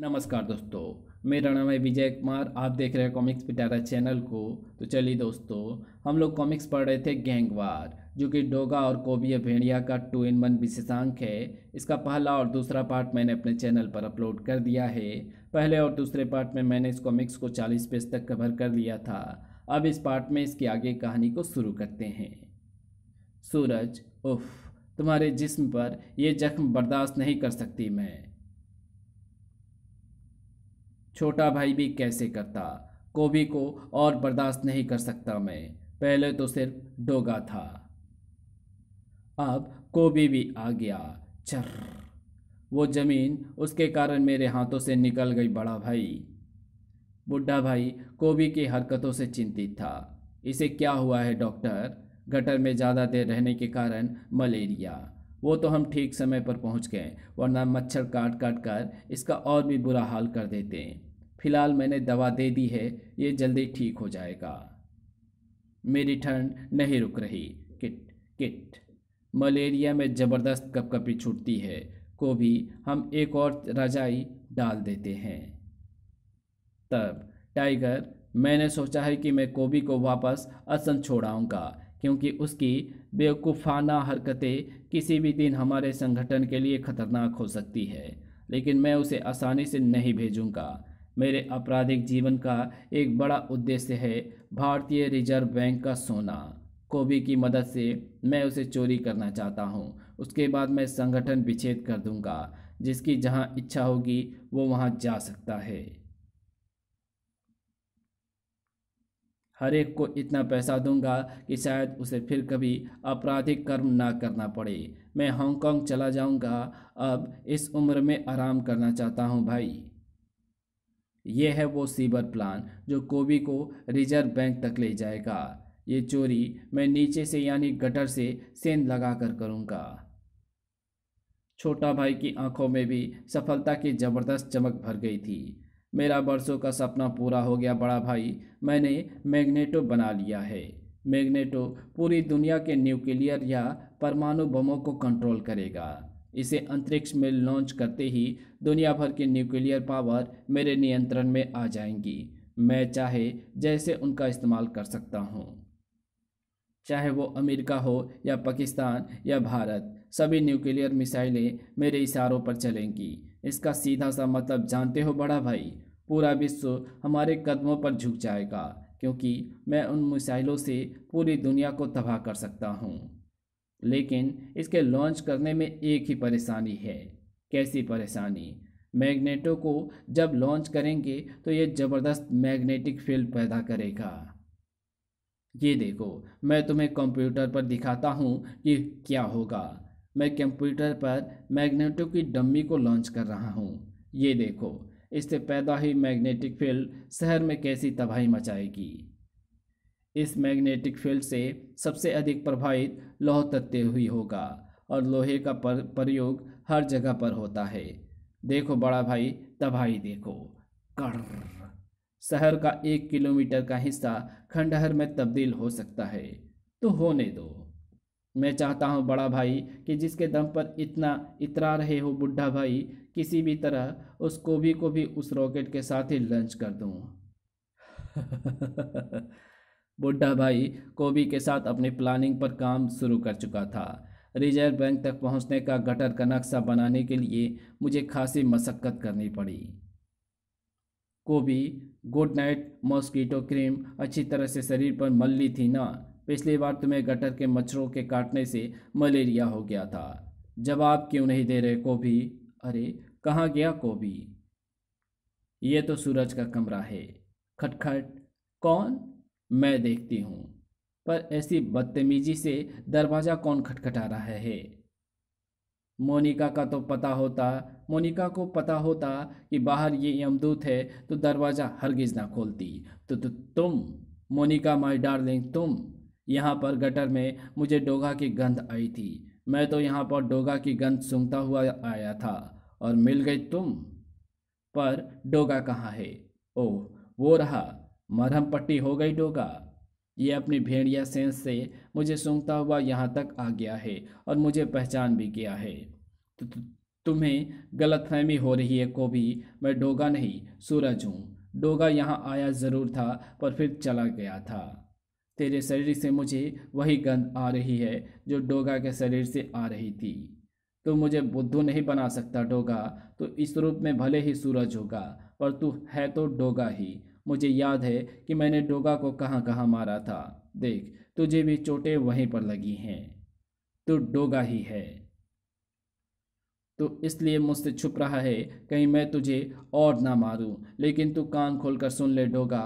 नमस्कार दोस्तों मेरा नाम है विजय कुमार आप देख रहे हैं कॉमिक्स पिटारा चैनल को तो चलिए दोस्तों हम लोग कॉमिक्स पढ़ रहे थे गैंगवार जो कि डोगा और कोबिया भेड़िया का टू इन वन विशेषांक है इसका पहला और दूसरा पार्ट मैंने अपने चैनल पर अपलोड कर दिया है पहले और दूसरे पार्ट में मैंने इस कॉमिक्स को चालीस पेज तक कवर कर लिया था अब इस पार्ट में इसकी आगे कहानी को शुरू करते हैं सूरज उफ तुम्हारे जिस्म पर यह जख्म बर्दाश्त नहीं कर सकती मैं छोटा भाई भी कैसे करता कोबी को और बर्दाश्त नहीं कर सकता मैं पहले तो सिर्फ डोगा था अब कोबी भी आ गया चर वो ज़मीन उसके कारण मेरे हाथों से निकल गई बड़ा भाई बुढ़ा भाई कोबी की हरकतों से चिंतित था इसे क्या हुआ है डॉक्टर गटर में ज़्यादा देर रहने के कारण मलेरिया वो तो हम ठीक समय पर पहुंच गए वरना मच्छर काट काट कर इसका और भी बुरा हाल कर देते हैं फिलहाल मैंने दवा दे दी है ये जल्दी ठीक हो जाएगा मेरी ठंड नहीं रुक रही किट किट मलेरिया में ज़बरदस्त कपकपी छूटती है को भी हम एक और रजाई डाल देते हैं तब टाइगर मैंने सोचा है कि मैं कोबी को वापस असन छोड़ाऊँगा क्योंकि उसकी बेवकूफ़ाना हरकतें किसी भी दिन हमारे संगठन के लिए खतरनाक हो सकती है लेकिन मैं उसे आसानी से नहीं भेजूँगा मेरे आपराधिक जीवन का एक बड़ा उद्देश्य है भारतीय रिजर्व बैंक का सोना कोबी की मदद से मैं उसे चोरी करना चाहता हूँ उसके बाद मैं संगठन विच्छेद कर दूंगा जिसकी जहाँ इच्छा होगी वो वहाँ जा सकता है हर एक को इतना पैसा दूंगा कि शायद उसे फिर कभी आपराधिक कर्म ना करना पड़े मैं हांगकांग चला जाऊंगा अब इस उम्र में आराम करना चाहता हूं भाई ये है वो सीबर प्लान जो कोबी को रिजर्व बैंक तक ले जाएगा ये चोरी मैं नीचे से यानी गटर से सेंध लगा कर करूँगा छोटा भाई की आंखों में भी सफलता की ज़बरदस्त चमक भर गई थी मेरा बरसों का सपना पूरा हो गया बड़ा भाई मैंने मैग्नेटो बना लिया है मैग्नेटो पूरी दुनिया के न्यूक्लियर या परमाणु बमों को कंट्रोल करेगा इसे अंतरिक्ष में लॉन्च करते ही दुनिया भर की न्यूक्लियर पावर मेरे नियंत्रण में आ जाएंगी मैं चाहे जैसे उनका इस्तेमाल कर सकता हूँ चाहे वो अमेरिका हो या पाकिस्तान या भारत सभी न्यूक्लियर मिसाइलें मेरे इशारों पर चलेंगी इसका सीधा सा मतलब जानते हो बड़ा भाई पूरा विश्व हमारे कदमों पर झुक जाएगा क्योंकि मैं उन मिसाइलों से पूरी दुनिया को तबाह कर सकता हूँ लेकिन इसके लॉन्च करने में एक ही परेशानी है कैसी परेशानी मैग्नेटो को जब लॉन्च करेंगे तो ये ज़बरदस्त मैग्नेटिक फील्ड पैदा करेगा ये देखो मैं तुम्हें कंप्यूटर पर दिखाता हूँ कि क्या होगा मैं कंप्यूटर पर मैग्नेटो की डम्मी को लॉन्च कर रहा हूँ ये देखो इससे पैदा हुई मैग्नेटिक फील्ड शहर में कैसी तबाही मचाएगी इस मैग्नेटिक फील्ड से सबसे अधिक प्रभावित लौह तत्व ही होगा और लोहे का पर, प्रयोग हर जगह पर होता है देखो बड़ा भाई तबाही देखो कर शहर का एक किलोमीटर का हिस्सा खंडहर में तब्दील हो सकता है तो होने दो मैं चाहता हूँ बड़ा भाई कि जिसके दम पर इतना इतरा रहे हो बुढ़ा भाई किसी भी तरह उस कोबी को भी उस रॉकेट के साथ ही लंच कर दूँ बुड्ढा भाई कोबी के साथ अपनी प्लानिंग पर काम शुरू कर चुका था रिजर्व बैंक तक पहुंचने का गटर का नक्शा बनाने के लिए मुझे खासी मशक्क़त करनी पड़ी कोबी गुड नाइट मॉस्कीटो क्रीम अच्छी तरह से शरीर पर मल ली थी ना पिछली बार तुम्हें गटर के मच्छरों के काटने से मलेरिया हो गया था जवाब क्यों नहीं दे रहे कोबी अरे कहाँ गया कोबी ये तो सूरज का कमरा है खटखट कौन मैं देखती हूँ पर ऐसी बदतमीजी से दरवाज़ा कौन खटखटा रहा है मोनिका का तो पता होता मोनिका को पता होता कि बाहर ये यमदूत है तो दरवाज़ा हरगिज ना खोलती तो, तो तुम मोनिका माय डार्लिंग तुम यहाँ पर गटर में मुझे डोगा की गंध आई थी मैं तो यहाँ पर डोगा की गंध सूंघता हुआ आया था और मिल गई तुम पर डोगा कहाँ है ओह वो रहा मरहम पट्टी हो गई डोगा ये अपनी भेड़िया सेंस से मुझे सूंघता हुआ यहाँ तक आ गया है और मुझे पहचान भी गया है तो तुम्हें गलतफहमी हो रही है को भी मैं डोगा नहीं सूरज हूँ डोगा यहाँ आया ज़रूर था पर फिर चला गया था तेरे शरीर से मुझे वही गंध आ रही है जो डोगा के शरीर से आ रही थी तो मुझे बुद्धू नहीं बना सकता डोगा तो इस रूप में भले ही सूरज होगा पर तू है तो डोगा ही मुझे याद है कि मैंने डोगा को कहाँ कहाँ मारा था देख तुझे भी चोटें वहीं पर लगी हैं तो डोगा ही है तो इसलिए मुझसे छुप रहा है कहीं मैं तुझे और ना मारूं लेकिन तू कान खोलकर सुन ले डोगा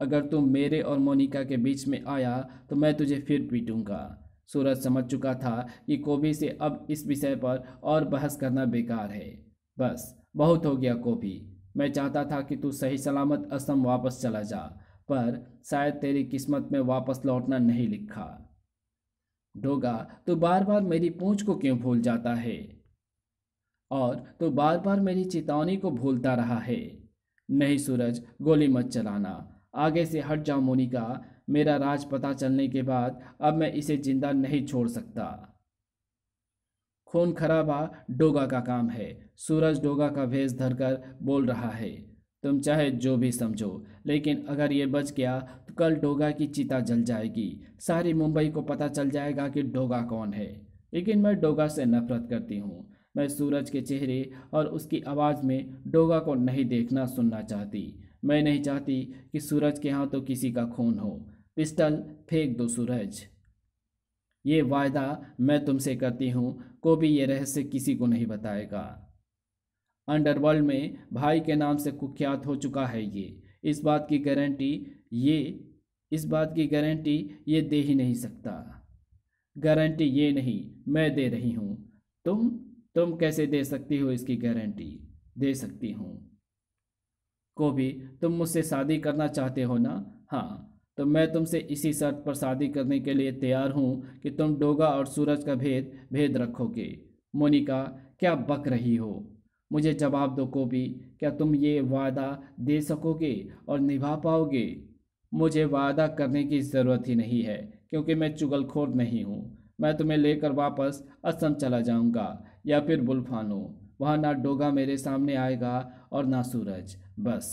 अगर तू मेरे और मोनिका के बीच में आया तो मैं तुझे फिर पीटूंगा सूरज समझ चुका था कि कोबी से अब इस विषय पर और बहस करना बेकार है बस बहुत हो गया कोबी मैं चाहता था कि तू सही सलामत असम वापस चला जा पर शायद तेरी किस्मत में वापस लौटना नहीं लिखा डोगा तो बार बार मेरी पूंछ को क्यों भूल जाता है और तो बार बार मेरी चेतावनी को भूलता रहा है नहीं सूरज गोली मत चलाना आगे से हट जाओ मोनिका मेरा राज पता चलने के बाद अब मैं इसे जिंदा नहीं छोड़ सकता खून खराबा डोगा का काम है सूरज डोगा का भेष धरकर बोल रहा है तुम चाहे जो भी समझो लेकिन अगर ये बच गया तो कल डोगा की चिता जल जाएगी सारी मुंबई को पता चल जाएगा कि डोगा कौन है लेकिन मैं डोगा से नफरत करती हूँ मैं सूरज के चेहरे और उसकी आवाज़ में डोगा को नहीं देखना सुनना चाहती मैं नहीं चाहती कि सूरज के हाथों तो किसी का खून हो पिस्टल फेंक दो सूरज ये वायदा मैं तुमसे करती हूँ को भी ये रहस्य किसी को नहीं बताएगा अंडरवर्ल्ड में भाई के नाम से कुख्यात हो चुका है ये इस बात की गारंटी ये इस बात की गारंटी ये दे ही नहीं सकता गारंटी ये नहीं मैं दे रही हूँ तुम तुम कैसे दे सकती हो इसकी गारंटी दे सकती हूँ को भी तुम मुझसे शादी करना चाहते हो ना हाँ तो मैं तुमसे इसी शर्त पर शादी करने के लिए तैयार हूँ कि तुम डोगा और सूरज का भेद भेद रखोगे मोनिका क्या बक रही हो मुझे जवाब दो कोपी क्या तुम ये वादा दे सकोगे और निभा पाओगे मुझे वादा करने की ज़रूरत ही नहीं है क्योंकि मैं चुगलखोर नहीं हूँ मैं तुम्हें लेकर वापस असम चला जाऊँगा या फिर बुलफानो वहाँ ना डोगा मेरे सामने आएगा और ना सूरज बस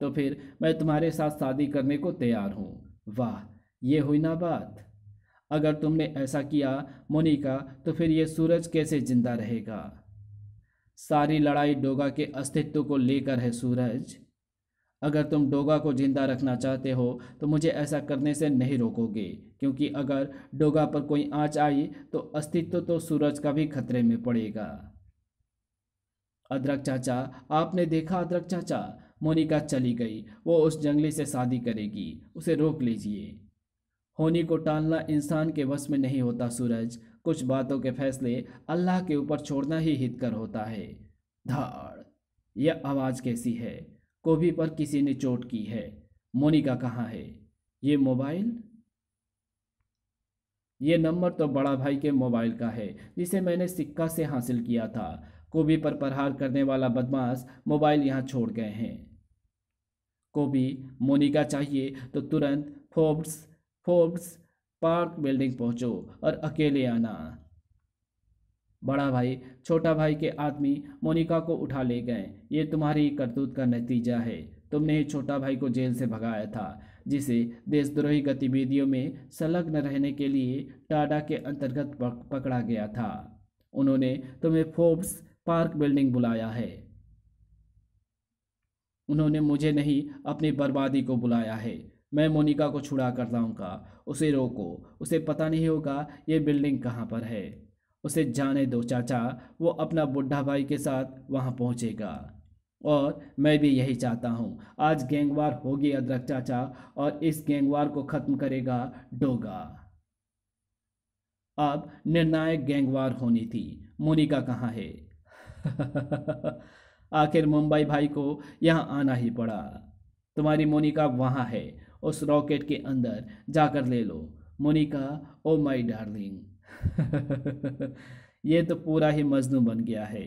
तो फिर मैं तुम्हारे साथ शादी करने को तैयार हूँ वाह ये हुई ना बात अगर तुमने ऐसा किया मोनिका तो फिर ये सूरज कैसे जिंदा रहेगा सारी लड़ाई डोगा के अस्तित्व को लेकर है सूरज अगर तुम डोगा को जिंदा रखना चाहते हो तो मुझे ऐसा करने से नहीं रोकोगे क्योंकि अगर डोगा पर कोई आँच आई तो अस्तित्व तो सूरज का भी खतरे में पड़ेगा अदरक चाचा आपने देखा अदरक चाचा मोनिका चली गई वो उस जंगली से शादी करेगी उसे रोक लीजिए होनी को टालना इंसान के वश में नहीं होता सूरज कुछ बातों के फैसले अल्लाह के ऊपर छोड़ना ही हितकर होता है धाड़ यह आवाज़ कैसी है कोभी पर किसी ने चोट की है मोनिका कहाँ है ये मोबाइल ये नंबर तो बड़ा भाई के मोबाइल का है जिसे मैंने सिक्का से हासिल किया था कोबी पर प्रहार करने वाला बदमाश मोबाइल यहाँ छोड़ गए हैं को भी मोनिका चाहिए तो तुरंत फोर्ब्स फोर्ब्स पार्क बिल्डिंग पहुंचो और अकेले आना बड़ा भाई छोटा भाई के आदमी मोनिका को उठा ले गए ये तुम्हारी करतूत का नतीजा है तुमने ही छोटा भाई को जेल से भगाया था जिसे देशद्रोही गतिविधियों में संलग्न रहने के लिए टाडा के अंतर्गत पकड़ा गया था उन्होंने तुम्हें फोर्ब्स पार्क बिल्डिंग बुलाया है उन्होंने मुझे नहीं अपनी बर्बादी को बुलाया है मैं मोनिका को छुड़ा कर लाऊंगा उसे रोको उसे पता नहीं होगा ये बिल्डिंग कहाँ पर है उसे जाने दो चाचा वो अपना बुढ़ा भाई के साथ वहाँ पहुँचेगा और मैं भी यही चाहता हूँ आज गैंगवार होगी अदरक चाचा और इस गैंगवार को ख़त्म करेगा डोगा अब निर्णायक गैंगवार होनी थी मोनिका कहाँ है आखिर मुंबई भाई को यहाँ आना ही पड़ा तुम्हारी मोनिका वहाँ है उस रॉकेट के अंदर जाकर ले लो मोनिका ओ माई डार्लिंग ये तो पूरा ही मजनू बन गया है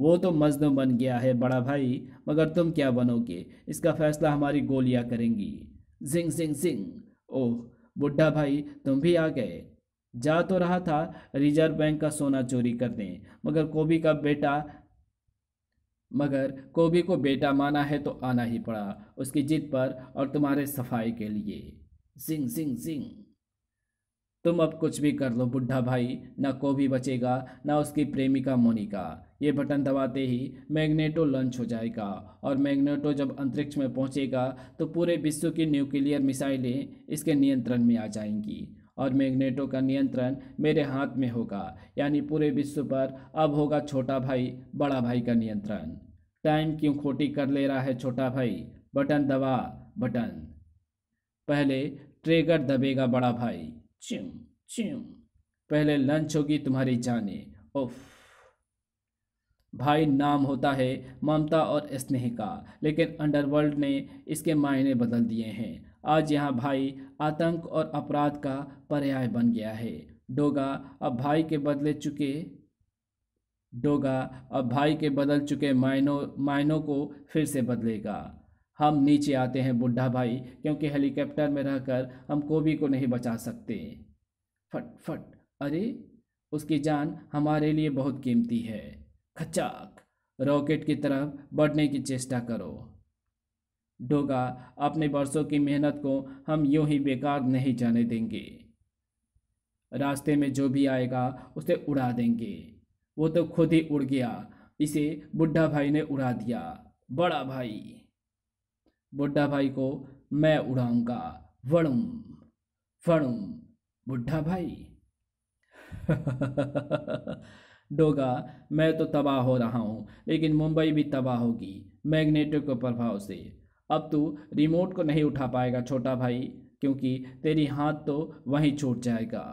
वो तो मजनू बन गया है बड़ा भाई मगर तुम क्या बनोगे इसका फैसला हमारी गोलियां करेंगी जिंग जिंग जिंग ओह बुढ़ा भाई तुम भी आ गए जा तो रहा था रिजर्व बैंक का सोना चोरी करने मगर कोबी का बेटा मगर कोबी को बेटा माना है तो आना ही पड़ा उसकी जिद पर और तुम्हारे सफाई के लिए सिंह सिंह सिंह तुम अब कुछ भी कर लो बुढ़ा भाई ना कोबी बचेगा ना उसकी प्रेमिका मोनिका ये बटन दबाते ही मैग्नेटो लॉन्च हो जाएगा और मैग्नेटो जब अंतरिक्ष में पहुंचेगा तो पूरे विश्व की न्यूक्लियर मिसाइलें इसके नियंत्रण में आ जाएंगी और मैग्नेटो का नियंत्रण मेरे हाथ में होगा यानी पूरे विश्व पर अब होगा छोटा भाई बड़ा भाई का नियंत्रण टाइम क्यों खोटी कर ले रहा है छोटा भाई बटन दबा बटन पहले ट्रेगर दबेगा बड़ा भाई च्यूं च्यूं पहले लंच होगी तुम्हारी जाने ओफ भाई नाम होता है ममता और स्नेह का लेकिन अंडरवर्ल्ड ने इसके मायने बदल दिए हैं आज यहाँ भाई आतंक और अपराध का पर्याय बन गया है डोगा अब भाई के बदले चुके डोगा अब भाई के बदल चुके मायनों मायनों को फिर से बदलेगा हम नीचे आते हैं बुढ़ा भाई क्योंकि हेलीकॉप्टर में रहकर हम कोबी को नहीं बचा सकते फट फट अरे उसकी जान हमारे लिए बहुत कीमती है खचाक रॉकेट की तरफ बढ़ने की चेष्टा करो डोगा अपने बरसों की मेहनत को हम यूं ही बेकार नहीं जाने देंगे रास्ते में जो भी आएगा उसे उड़ा देंगे वो तो खुद ही उड़ गया इसे बुढ़ा भाई ने उड़ा दिया बड़ा भाई बुढ़ा भाई को मैं उड़ाऊंगा वणुम वणुम बुढ़ा भाई डोगा मैं तो तबाह हो रहा हूँ लेकिन मुंबई भी तबाह होगी मैग्नेटिक के प्रभाव से अब तू रिमोट को नहीं उठा पाएगा छोटा भाई क्योंकि तेरी हाथ तो वहीं छूट जाएगा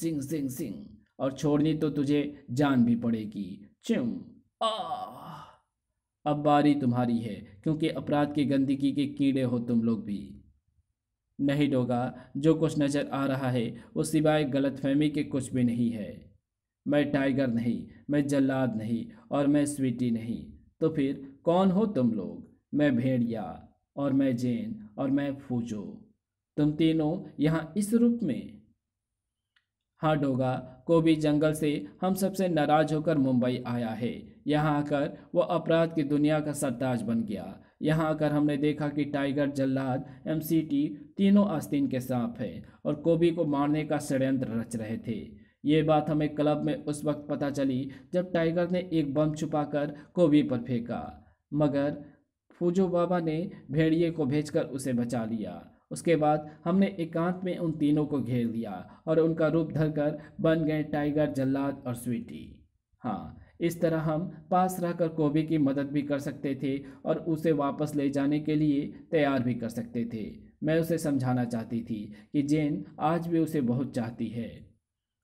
सिंह सिंह सिंह और छोड़नी तो तुझे जान भी पड़ेगी चिम आ अब बारी तुम्हारी है क्योंकि अपराध की गंदगी के कीड़े हो तुम लोग भी नहीं डोगा जो कुछ नज़र आ रहा है वो सिवाय गलतफहमी के कुछ भी नहीं है मैं टाइगर नहीं मैं जल्लाद नहीं और मैं स्वीटी नहीं तो फिर कौन हो तुम लोग मैं भेड़िया और मैं जैन और मैं फूजो तुम तीनों यहाँ इस रूप में हाँ डोगा भी जंगल से हम सबसे नाराज होकर मुंबई आया है यहाँ आकर वो अपराध की दुनिया का सरताज बन गया यहाँ आकर हमने देखा कि टाइगर जल्लाद एमसीटी तीनों आस्तीन के सांप है और कोबी को मारने का षड्यंत्र रच रहे थे ये बात हमें क्लब में उस वक्त पता चली जब टाइगर ने एक बम छुपाकर कोबी पर फेंका मगर फूजो बाबा ने भेड़िए को भेजकर उसे बचा लिया उसके बाद हमने एकांत में उन तीनों को घेर लिया और उनका रूप धरकर बन गए टाइगर जल्लाद और स्वीटी हाँ इस तरह हम पास रहकर कोबी की मदद भी कर सकते थे और उसे वापस ले जाने के लिए तैयार भी कर सकते थे मैं उसे समझाना चाहती थी कि जेन आज भी उसे बहुत चाहती है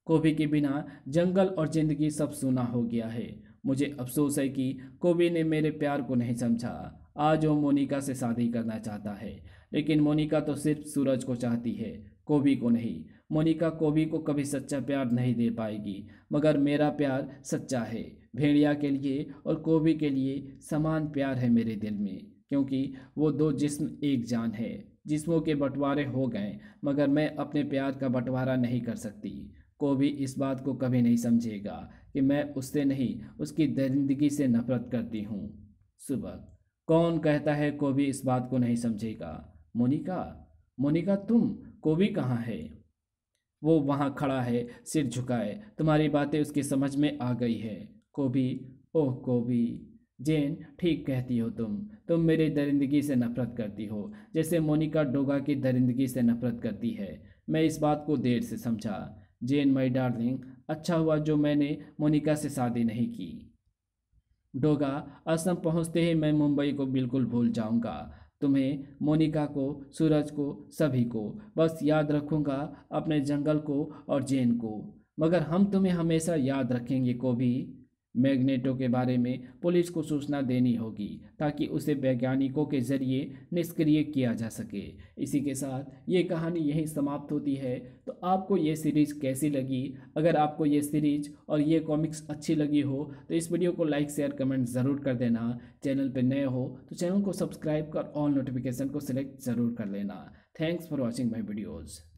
कोबी के बिना जंगल और ज़िंदगी सब सूना हो गया है मुझे अफसोस है कि कोबी ने मेरे प्यार को नहीं समझा आज वो मोनिका से शादी करना चाहता है लेकिन मोनिका तो सिर्फ सूरज को चाहती है कोबी को नहीं मोनिका कोबी को कभी सच्चा प्यार नहीं दे पाएगी मगर मेरा प्यार सच्चा है भेड़िया के लिए और कोबी के लिए समान प्यार है मेरे दिल में क्योंकि वो दो जिस्म एक जान है जिस्मों के बंटवारे हो गए मगर मैं अपने प्यार का बंटवारा नहीं कर सकती कोबी इस बात को कभी नहीं समझेगा कि मैं उससे नहीं उसकी दरिंदगी से नफरत करती हूँ सुबह कौन कहता है कोबी इस बात को नहीं समझेगा मोनिका मोनिका तुम कोबी कहाँ है वो वहाँ खड़ा है सिर झुकाए तुम्हारी बातें उसकी समझ में आ गई है कोबी ओह कोबी जेन ठीक कहती हो तुम तुम मेरी दरिंदगी से नफरत करती हो जैसे मोनिका डोगा की दरिंदगी से नफरत करती है मैं इस बात को देर से समझा जेन माई डार्लिंग अच्छा हुआ जो मैंने मोनिका से शादी नहीं की डोगा असम पहुंचते ही मैं मुंबई को बिल्कुल भूल जाऊंगा तुम्हें मोनिका को सूरज को सभी को बस याद रखूंगा अपने जंगल को और जैन को मगर हम तुम्हें हमेशा याद रखेंगे को भी मैग्नेटो के बारे में पुलिस को सूचना देनी होगी ताकि उसे वैज्ञानिकों के जरिए निष्क्रिय किया जा सके इसी के साथ ये कहानी यहीं समाप्त होती है तो आपको ये सीरीज़ कैसी लगी अगर आपको ये सीरीज और ये कॉमिक्स अच्छी लगी हो तो इस वीडियो को लाइक शेयर कमेंट ज़रूर कर देना चैनल पर नए हो तो चैनल को सब्सक्राइब कर ऑल नोटिफिकेशन को सिलेक्ट ज़रूर कर लेना thanks for watching my videos